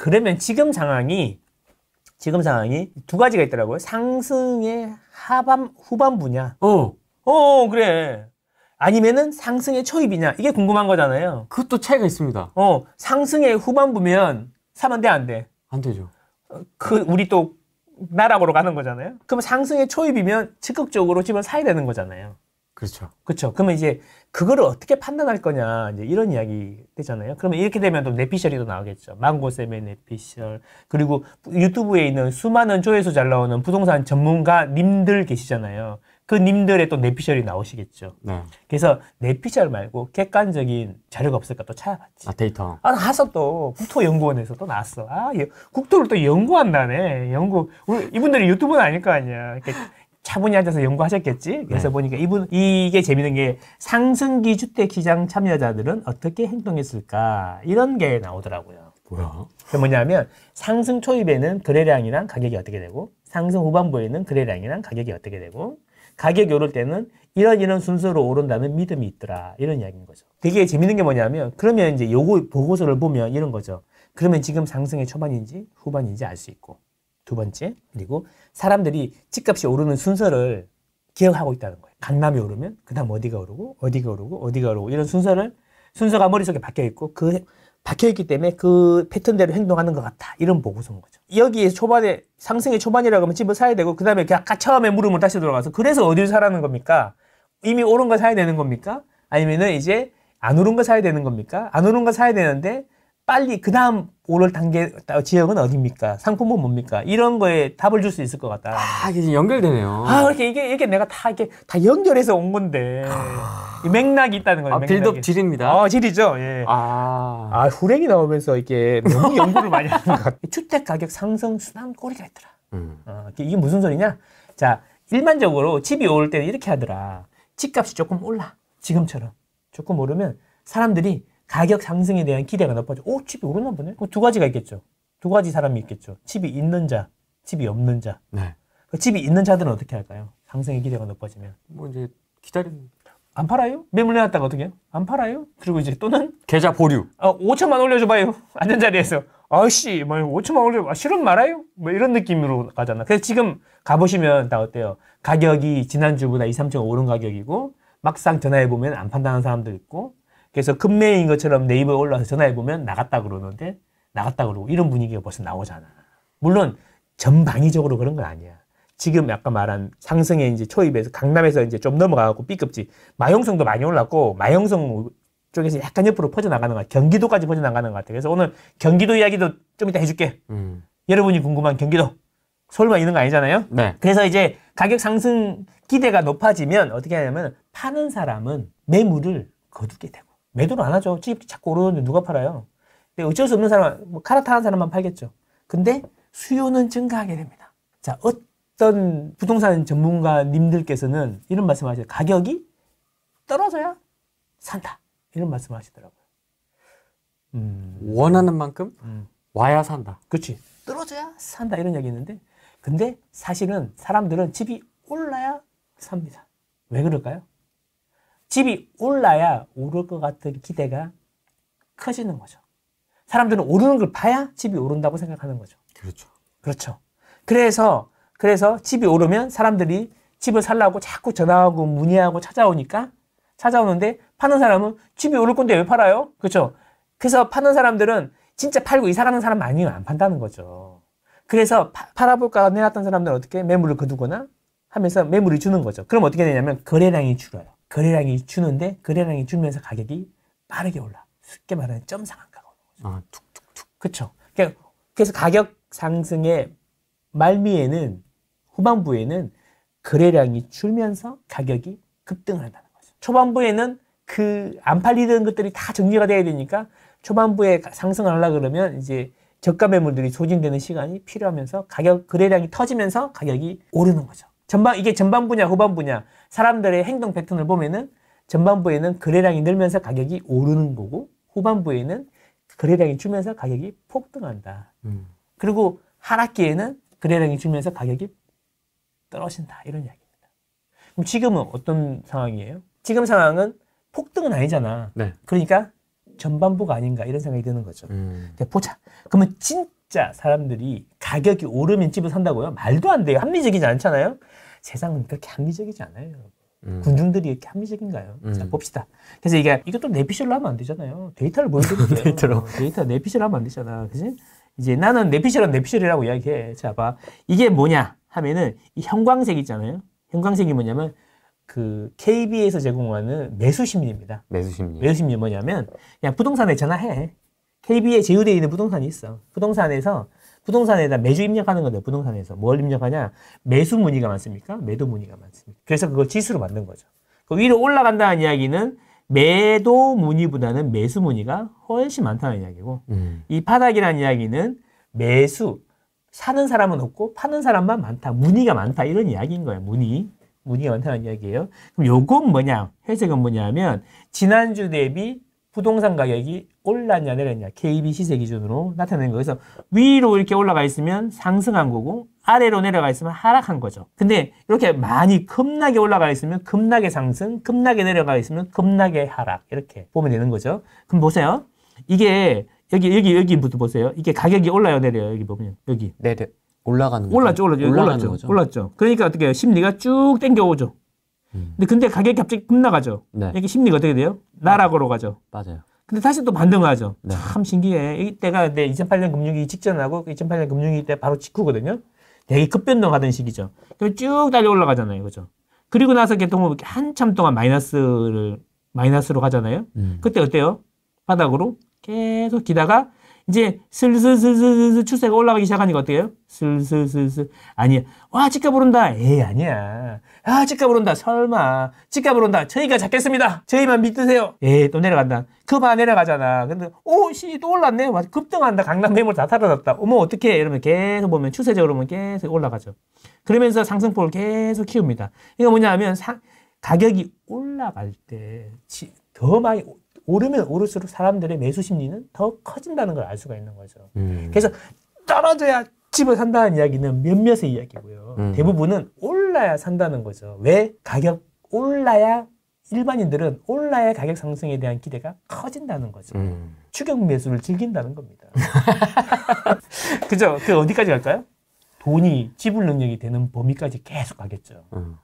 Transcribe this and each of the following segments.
그러면 지금 상황이 지금 상황이 두 가지가 있더라고요. 상승의 하반 후반부냐. 어. 어. 어, 그래. 아니면은 상승의 초입이냐. 이게 궁금한 거잖아요. 그것도 차이가 있습니다. 어, 상승의 후반부면 사면 돼, 안 돼? 안 되죠. 어, 그 우리 또 나락으로 가는 거잖아요. 그럼 상승의 초입이면 즉극적으로 집을 사야 되는 거잖아요. 그렇죠. 그렇죠. 그러면 이제 그거를 어떻게 판단할 거냐 이제 이런 이야기 되잖아요. 그러면 이렇게 되면 또 넷피셜이도 나오겠죠. 망고쌤의 넷피셜 그리고 유튜브에 있는 수많은 조회수 잘 나오는 부동산 전문가 님들 계시잖아요. 그 님들의 또 넷피셜이 나오시겠죠. 네. 그래서 넷피셜 말고 객관적인 자료가 없을까 또 찾아봤지. 아 데이터. 아 나서 또 국토연구원에서 또 나왔어. 아 예, 국토를 또 연구한다네. 연구 우리 이분들이 유튜버는 아닐 거 아니야. 이렇게 차분히 앉아서 연구하셨겠지. 그래서 네. 보니까 이분 이게 재밌는 게 상승기 주택 시장 참여자들은 어떻게 행동했을까 이런 게 나오더라고요. 뭐야? 그 뭐냐면 상승 초입에는 거래량이랑 가격이 어떻게 되고 상승 후반부에는 거래량이랑 가격이 어떻게 되고 가격이 오를 때는 이런 이런 순서로 오른다는 믿음이 있더라 이런 이야기인 거죠. 되게 재밌는 게 뭐냐면 그러면 이제 요거 보고서를 보면 이런 거죠. 그러면 지금 상승의 초반인지 후반인지 알 수 있고 두 번째 그리고 사람들이 집값이 오르는 순서를 기억하고 있다는 거예요. 강남이 오르면 그다음 어디가 오르고 어디가 오르고 어디가 오르고 이런 순서를 순서가 머릿속에 박혀 있고 그 박혀 있기 때문에 그 패턴대로 행동하는 것같아 이런 보고서인 거죠. 여기에 초반에 상승의 초반이라고 하면 집을 사야 되고 그다음에 그 아까 처음에 물음을 다시 돌아가서 그래서 어디를 사라는 겁니까? 이미 오른 거 사야 되는 겁니까? 아니면은 이제 안 오른 거 사야 되는 겁니까? 안 오른 거 사야 되는데 빨리 그 다음 오를 단계 지역은 어디입니까? 상품은 뭡니까? 이런 거에 답을 줄 수 있을 것 같다. 아, 이게 지금 연결되네요. 아, 이렇게 이게 이게 내가 다 이게 렇다 연결해서 온 건데 아... 맥락이 있다는 거예요. 아, 빌드업 질입니다. 아, 질이죠. 예. 아, 아 후랭이 나오면서 이게 너무 연구를 많이 하는 것 같아. 주택 가격 상승 순환 꼬리가 있더라. 음. 어, 이게 무슨 소리냐? 자, 일반적으로 집이 오를 때는 이렇게 하더라. 집값이 조금 올라. 지금처럼 조금 오르면 사람들이 가격 상승에 대한 기대가 높아져. 오, 칩이 오르나 보네? 그럼 두 가지가 있겠죠. 두 가지 사람이 있겠죠. 칩이 있는 자, 칩이 없는 자. 네. 그 칩이 있는 자들은 어떻게 할까요? 상승의 기대가 높아지면. 뭐 이제 기다리는. 안 팔아요? 매물 내놨다가 어떻게 해요? 안 팔아요? 그리고 이제 또는 계좌 보류. 아, 5천만 올려줘봐요. 앉은 자리에서. 아씨, 뭐 5천만 올려, 아, 싫은 말아요? 뭐 이런 느낌으로 가잖아. 그래서 지금 가보시면 다 어때요? 가격이 지난주보다 2, 3천 오른 가격이고, 막상 전화해보면 안 판다는 사람도 있고, 그래서 급매인 것처럼 네이버에 올라와서 전화해보면 나갔다 그러는데 나갔다 그러고 이런 분위기가 벌써 나오잖아. 물론 전방위적으로 그런 건 아니야. 지금 아까 말한 상승의 이제 초입에서 강남에서 이제 좀 넘어가고 B급지 마용성도 많이 올랐고 마용성 쪽에서 약간 옆으로 퍼져나가는 것 같아. 경기도까지 퍼져나가는 것 같아. 그래서 오늘 경기도 이야기도 좀 이따 해줄게. 음. 여러분이 궁금한 경기도. 서울만 있는 거 아니잖아요? 네. 그래서 이제 가격 상승 기대가 높아지면 어떻게 하냐면 파는 사람은 매물을 거두게 되고. 매도를 안 하죠. 집 자꾸 오르는데 누가 팔아요? 근데 어쩔 수 없는 사람, 뭐 카라타는 사람만 팔겠죠. 근데 수요는 증가하게 됩니다. 자, 어떤 부동산 전문가님들께서는 이런 말씀하세요. 가격이 떨어져야 산다. 이런 말씀하시더라고요. 음. 원하는 만큼 음. 와야 산다. 그렇지. 떨어져야 산다 이런 이야기 있는데 근데 사실은 사람들은 집이 올라야 삽니다. 왜 그럴까요? 집이 올라야 오를 것 같은 기대가 커지는 거죠. 사람들은 오르는 걸 봐야 집이 오른다고 생각하는 거죠. 그렇죠. 그렇죠. 그래서 그래서 집이 오르면 사람들이 집을 살라고 자꾸 전화하고 문의하고 찾아오니까 찾아오는데 파는 사람은 집이 오를 건데 왜 팔아요? 그렇죠. 그래서 파는 사람들은 진짜 팔고 이사 가는 사람 아니면 안 판다는 거죠. 그래서 파, 팔아볼까 내놨던 사람들은 어떻게 매물을 거두거나 하면서 매물을 주는 거죠. 그럼 어떻게 되냐면 거래량이 줄어요. 거래량이 주는데 거래량이 줄면서 가격이 빠르게 올라. 쉽게 말하면점 상한가가 오는 거죠. 아, 툭툭툭. 그렇죠. 그래서 가격 상승의 말미에는 후반부에는 거래량이 줄면서 가격이 급등 한다는 거죠. 초반부에는 그 안 팔리던 것들이 다 정리가 돼야 되니까 초반부에 상승을 하려 그러면 이제 저가 매물들이 소진되는 시간이 필요하면서 가격 거래량이 터지면서 가격이 오르는 거죠. 전반 이게 전반부냐 후반부냐 사람들의 행동 패턴을 보면은 전반부에는 거래량이 늘면서 가격이 오르는 거고 후반부에는 거래량이 줄면서 가격이 폭등한다. 음. 그리고 하락기에는 거래량이 줄면서 가격이 떨어진다 이런 이야기입니다. 그럼 지금은 어떤 상황이에요? 지금 상황은 폭등은 아니잖아. 네. 그러니까 전반부가 아닌가 이런 생각이 드는 거죠. 음. 보자. 그러면 진 진짜 사람들이 가격이 오르면 집을 산다고요? 말도 안 돼요. 합리적이지 않잖아요. 세상은 그렇게 합리적이지 않아요. 음. 군중들이 이렇게 합리적인가요? 음. 자, 봅시다. 그래서 이게, 이것도 내피셜로 하면 안 되잖아요. 데이터를 보여드릴게요. 데이터로. 데이터 내피셜로 하면 안 되잖아. 그지? 이제 나는 내피셜은 내피셜이라고 이야기해. 자, 봐. 이게 뭐냐 하면은 이 형광색 있잖아요. 형광색이 뭐냐면 그 KB에서 제공하는 매수 심리입니다. 매수 심리. 매수 심리 뭐냐면 그냥 부동산에 전화해. KB에 제휴되어 있는 부동산이 있어. 부동산에서 부동산에다 매주 입력하는 건데 부동산에서 뭘 입력하냐? 매수 문의가 많습니까? 매도 문의가 많습니다. 그래서 그걸 지수로 만든 거죠. 그 위로 올라간다는 이야기는 매도 문의보다는 매수 문의가 훨씬 많다는 이야기고 음. 이 바닥이라는 이야기는 매수 사는 사람은 없고 파는 사람만 많다. 문의가 많다 이런 이야기인 거예요. 문의. 문의가 많다는 이야기예요. 그럼 요건 뭐냐? 해석은 뭐냐면 지난주 대비 부동산 가격이 올랐냐 내렸냐 KB 시세 기준으로 나타낸 거예요. 그래서 위로 이렇게 올라가 있으면 상승한 거고 아래로 내려가 있으면 하락한 거죠. 근데 이렇게 많이 급락에 올라가 있으면 급락의 상승, 급락에 내려가 있으면 급락의 하락 이렇게 보면 되는 거죠. 그럼 보세요. 이게 여기 여기 여기부터 보세요. 이게 가격이 올라요 내려요 여기 보면 여기 내려 네, 네. 올라가는 거랐죠 올랐죠 올라가 올랐죠 거죠. 올랐죠. 그러니까 어떻게 해요? 심리가 쭉 땡겨오죠. 음. 근데 근데 가격이 갑자기 급나가죠. 네. 여기 심리가 어떻게 돼요? 나락으로 가죠. 맞아요. 근데 다시 또 반등하죠. 을 네. 참 신기해. 이때가 근 2008년 금융위기 직전하고 2008년 그 금융위기 때 바로 직후거든요. 되게 급변동하던 시기죠. 쭉 달려 올라가잖아요. 그죠? 그리고 나서 개통은 한참 동안 마이너스를, 마이너스로 가잖아요. 음. 그때 어때요? 바닥으로 계속 기다가 이제 슬슬슬슬슬 추세가 올라가기 시작하니까 어때요? 슬슬슬슬 아니야. 와 집값 오른다. 에이 아니야. 아 집값 오른다. 설마 집값 오른다. 저희가 잡겠습니다. 저희만 믿으세요. 에이 또 내려간다. 급하 그 내려가잖아. 근데 오씨또 올랐네. 와, 급등한다. 강남 매물 다 사라졌다. 어머 어떻게 이러면 계속 보면 추세적으로 보면 계속 올라가죠. 그러면서 상승폭을 계속 키웁니다. 이거 뭐냐면 하 가격이 올라갈 때 더 많이 오르면 오를수록 사람들의 매수 심리는 더 커진다는 걸 알 수가 있는 거죠. 음. 그래서 떨어져야 집을 산다는 이야기는 몇몇의 이야기고요. 음. 대부분은 올라야 산다는 거죠. 왜? 가격 올라야 일반인들은 올라야 가격 상승에 대한 기대가 커진다는 거죠. 음. 추격 매수를 즐긴다는 겁니다. 그죠? 그 어디까지 갈까요? 돈이 지불 능력이 되는 범위까지 계속 가겠죠. 음.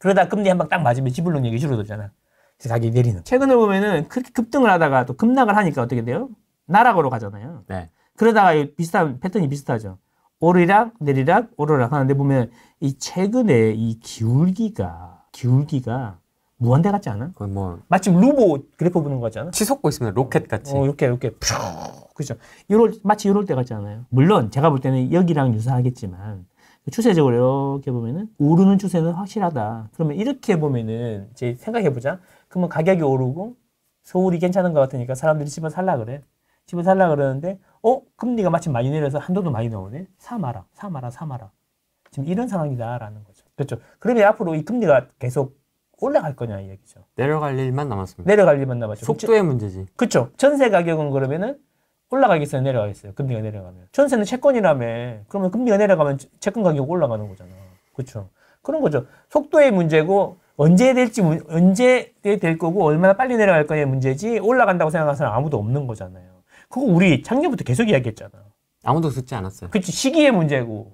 그러다 금리 한 방 딱 맞으면 지불 능력이 줄어들잖아. 그래 가격이 내리는. 최근에 보면은 그렇게 급등을 하다가 또 급락을 하니까 어떻게 돼요? 나락으로 가잖아요. 네. 그러다가 비슷한 패턴이 비슷하죠. 오르락 내리락 오르락 하는데 보면 이 최근에 이 기울기가 기울기가 무한대 같지 않아? 거의 뭐 마침 루보 그래프 보는 거 같지 아 치솟고 있습니다. 로켓 같이. 어, 이렇게 이렇게 푸 그죠. 요럴 마치 요럴 때 같지 않아요? 물론 제가 볼 때는 여기랑 유사하겠지만 추세적으로 이렇게 보면은 오르는 추세는 확실하다. 그러면 이렇게 보면은 이제 생각해 보자. 그러면 가격이 오르고 서울이 괜찮은 것 같으니까 사람들이 집을 살라 그래. 집을 살라 그러는데 어? 금리가 마침 많이 내려서 한도도 많이 나오네. 사 마라. 사 마라. 사 마라. 지금 이런 상황이다라는 거죠. 그렇죠. 그러면 앞으로 이 금리가 계속 올라갈 거냐 이 얘기죠. 내려갈 일만 남았습니다. 내려갈 일만 남았죠. 속도의 문제지. 그렇죠. 전세 가격은 그러면은 올라가겠어요, 내려가겠어요. 금리가 내려가면. 전세는 채권이라며. 그러면 금리가 내려가면 채권 가격 올라가는 거잖아. 그렇죠. 그런 거죠. 속도의 문제고 언제 될지 언제 될 거고 얼마나 빨리 내려갈 거냐의 문제지 올라간다고 생각하는 사람 아무도 없는 거잖아요. 그거 우리 작년부터 계속 이야기했잖아. 아무도 듣지 않았어요. 그치 시기의 문제고.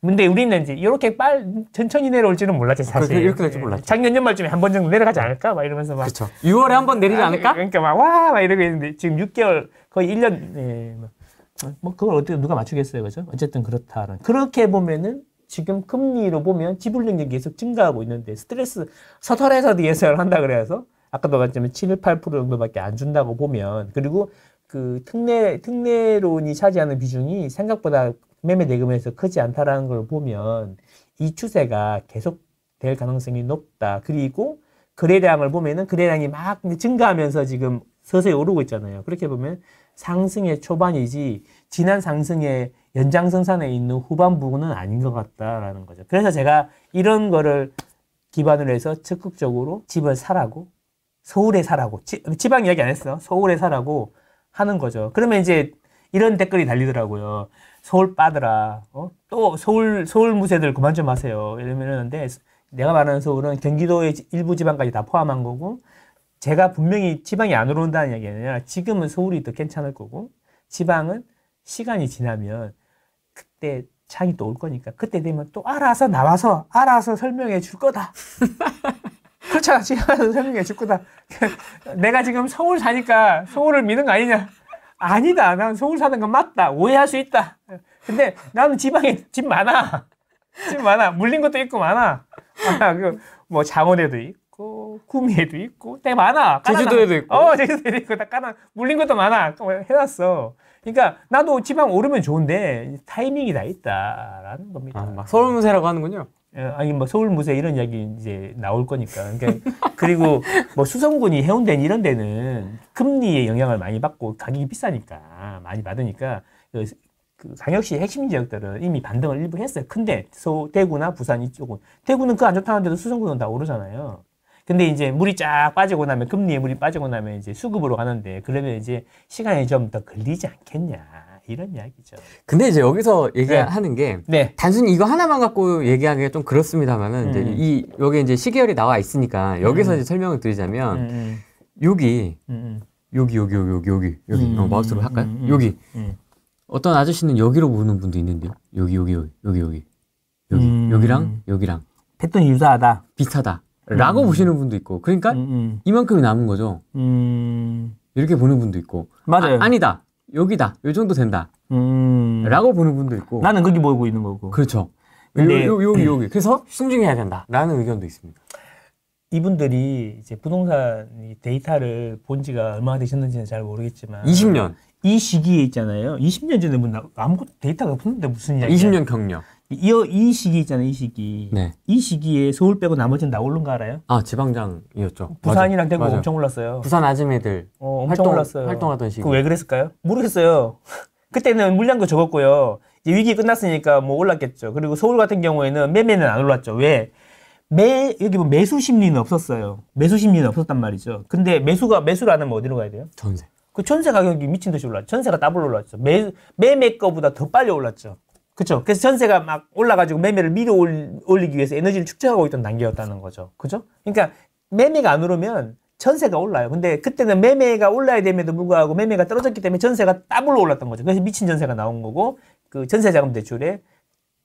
근데 우리는 이제 이렇게 빨 천천히 내려올지는 몰랐지 그, 사실. 이렇게 될지 몰랐죠. 예. 작년 연말쯤에 한 번 정도 내려가지 않을까 막 이러면서 막. 그렇죠. 6월에 한 번 내리지 아, 않을까? 그러니까 막 와막 막 이러고 있는데 지금 6개월 거의 1년 예, 뭐. 뭐 그걸 어떻게 누가 맞추겠어요, 그죠? 어쨌든 그렇다는. 그렇게 보면은 지금 금리로 보면 지불능력이 계속 증가하고 있는데 스트레스 서털에서도 예상을 한다 그래서 아까도 봤지만 7, 8% 정도밖에 안 준다고 보면 그리고 그 특례 특례론이 차지하는 비중이 생각보다 매매 대금에서 크지 않다라는 걸 보면 이 추세가 계속 될 가능성이 높다. 그리고 거래량을 보면은 거래량이 막 증가하면서 지금 서서히 오르고 있잖아요. 그렇게 보면 상승의 초반이지 지난 상승의 연장선상에 있는 후반부는 아닌 것 같다라는 거죠. 그래서 제가 이런 거를 기반으로 해서 적극적으로 집을 사라고 서울에 사라고 지, 지방 이야기 안 했어. 서울에 사라고 하는 거죠. 그러면 이제 이런 댓글이 달리더라고요. 서울 빠더라. 어? 또 서울 서울 무쇠들 그만 좀 하세요. 이러면는데 내가 말하는 서울은 경기도의 일부 지방까지 다 포함한 거고 제가 분명히 지방이 안 올라온다는 이야기 아니라 지금은 서울이 더 괜찮을 거고 지방은 시간이 지나면 그때 창이 또 올 거니까 그때 되면 또 알아서 나와서 알아서 설명해 줄 거다. 그렇잖아. 지금 알서 설명해 줄 거다. 내가 지금 서울 사니까 서울을 믿는 거 아니냐? 아니다. 난 서울 사는 건 맞다. 오해할 수 있다. 근데 나는 지방에 집 많아. 집 많아. 물린 것도 있고 많아. 아, 그 뭐 장원에도 있고 구미에도 있고 되 많아. 까나. 제주도에도 있고. 어, 제주도에도 있고 다 까나 물린 것도 많아. 해놨어. 그러니까 나도 지방 오르면 좋은데 타이밍이 다 있다라는 겁니다. 아, 막 서울 무세라고 하는군요. 예, 아니 뭐 서울 무세 이런 이야기 이제 나올 거니까. 그러니까 그리고 뭐 수성군이 해운대 이런 데는 금리의 영향을 많이 받고 가격이 비싸니까 많이 받으니까 그, 그 강역시 핵심 지역들은 이미 반등을 일부 했어요. 근데 서 대구나 부산 이쪽은 대구는 그 안 좋다는데도 수성군은다 오르잖아요. 근데 이제 물이 쫙 빠지고 나면 금리에 물이 빠지고 나면 이제 수급으로 가는데 그러면 이제 시간이 좀 더 걸리지 않겠냐. 이런 이야기죠. 근데 이제 여기서 얘기하는 네. 게 네. 단순히 이거 하나만 갖고 얘기하기가 좀 그렇습니다만은 음. 이제 이 여기 이제 시계열이 나와 있으니까 여기서 음. 이제 설명을 드리자면 음. 음. 음, 음. 여기 여기 여기 여기 여기 여기 여기 어, 마우스로 할까요? 여기 어떤 아저씨는 여기로 보는 분도 있는데요. 여기 여기 여기 여기 여기 여기 여기랑 여기랑 패턴이 유사하다. 비슷하다. 라고 음. 보시는 분도 있고 그러니까 음, 음, 이만큼이 남은 거죠 음. 이렇게 보는 분도 있고 맞아요 아, 니다 여기다 요 정도 된다 음. 라고 보는 분도 있고 나는 그게 보이고 있는 거고 그렇죠 근데 요, 요, 요, 여기 그래서 신중해야 음. 된다라는 의견도 있습니다 이분들이 이제 부동산 데이터를 본 지가 얼마나 되셨는지는 잘 모르겠지만 20년 이 시기에 있잖아요 20년 전에 뭐 아무것도 데이터가 없는데 무슨 그러니까 이야기야 20년 경력 이, 이 시기 있잖아요, 이 시기. 네. 이 시기에 서울 빼고 나머지는 다 오른 거 알아요? 아, 지방장이었죠. 부산이랑 대구 엄청 올랐어요. 부산 아즈매들 어, 엄청 활동, 올랐어요. 활동하던 시기. 그 왜 그랬을까요? 모르겠어요. 그때는 물량도 적었고요. 이제 위기 끝났으니까 뭐 올랐겠죠. 그리고 서울 같은 경우에는 매매는 안 올랐죠. 왜? 매 여기 뭐 매수 심리는 없었어요. 매수 심리는 없었단 말이죠. 근데 매수가 매수를 안 하면 어디로 가야 돼요? 전세. 그 전세 가격이 미친 듯이 올랐죠. 전세가 더블 올랐죠. 매, 매매 거보다 더 빨리 올랐죠. 그렇죠. 그래서 전세가 막 올라가지고 매매를 미리 올리기 위해서 에너지를 축적하고 있던 단계였다는 거죠. 그죠? 그러니까 매매가 안 오르면 전세가 올라요. 근데 그때는 매매가 올라야 됨에도 불구하고 매매가 떨어졌기 때문에 전세가 따블로 올랐던 거죠. 그래서 미친 전세가 나온 거고 그 전세 자금 대출에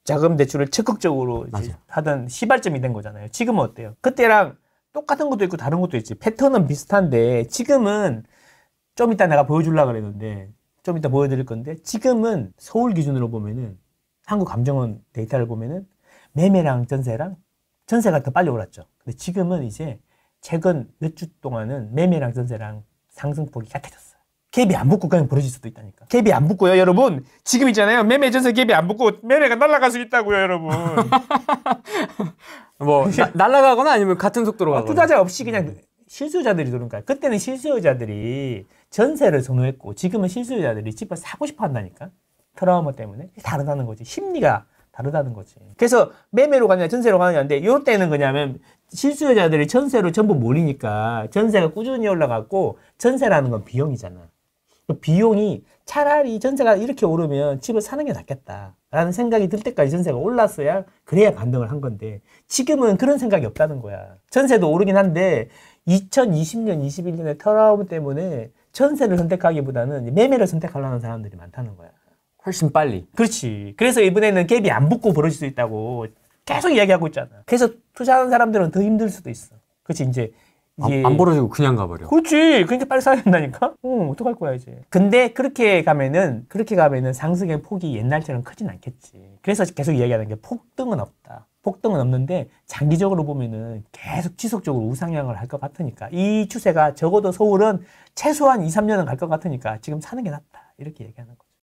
자금 대출을 적극적으로 하던 시발점이 된 거잖아요. 지금은 어때요? 그때랑 똑같은 것도 있고 다른 것도 있지. 패턴은 비슷한데 지금은 좀 이따 내가 보여주려고 그랬는데 좀 이따 보여드릴 건데 지금은 서울 기준으로 보면은 한국감정원 데이터를 보면은 매매랑 전세랑 전세가 더 빨리 올랐죠. 근데 지금은 이제 최근 몇 주 동안은 매매랑 전세랑 상승폭이 같아졌어요. 갭이 안 붙고 그냥 벌어질 수도 있다니까. 갭이 안 붙고요, 여러분. 지금 있잖아요. 매매 전세 갭이 안 붙고 매매가 날아갈 수 있다고요, 여러분. 뭐 나, 날아가거나 아니면 같은 속도로 아, 가거나. 투자자 없이 그냥 음. 실수요자들이 도는 거야. 그때는 실수요자들이 전세를 선호했고 지금은 실수요자들이 집을 사고 싶어 한다니까. 트라우마 때문에 다르다는 거지. 심리가 다르다는 거지. 그래서 매매로 가냐 전세로 가냐인데요 때는 그냐면 실수요자들이 전세로 전부 몰리니까 전세가 꾸준히 올라갔고 전세라는 건 비용이잖아. 그 비용이 차라리 전세가 이렇게 오르면 집을 사는 게 낫겠다. 라는 생각이 들 때까지 전세가 올랐어야 그래야 반등을 한 건데 지금은 그런 생각이 없다는 거야. 전세도 오르긴 한데 2020년, 2 1년에 트라우마 때문에 전세를 선택하기보다는 매매를 선택하려는 사람들이 많다는 거야. 훨씬 빨리. 그렇지. 그래서 이번에는 갭이 안 붙고 벌어질 수 있다고 계속 이야기하고 있잖아. 그래서 투자하는 사람들은 더 힘들 수도 있어. 그렇지 이제 안, 안 벌어지고 그냥 가버려. 그렇지. 그러니까 빨리 사야 된다니까. 응, 어떡할 거야 이제. 근데 그렇게 가면은 그렇게 가면은 상승의 폭이 옛날처럼 크진 않겠지. 그래서 계속 이야기하는 게 폭등은 없다. 폭등은 없는데 장기적으로 보면은 계속 지속적으로 우상향을 할 것 같으니까 이 추세가 적어도 서울은 최소한 2, 3년은 갈 것 같으니까 지금 사는 게 낫다. 이렇게 얘기하는 거.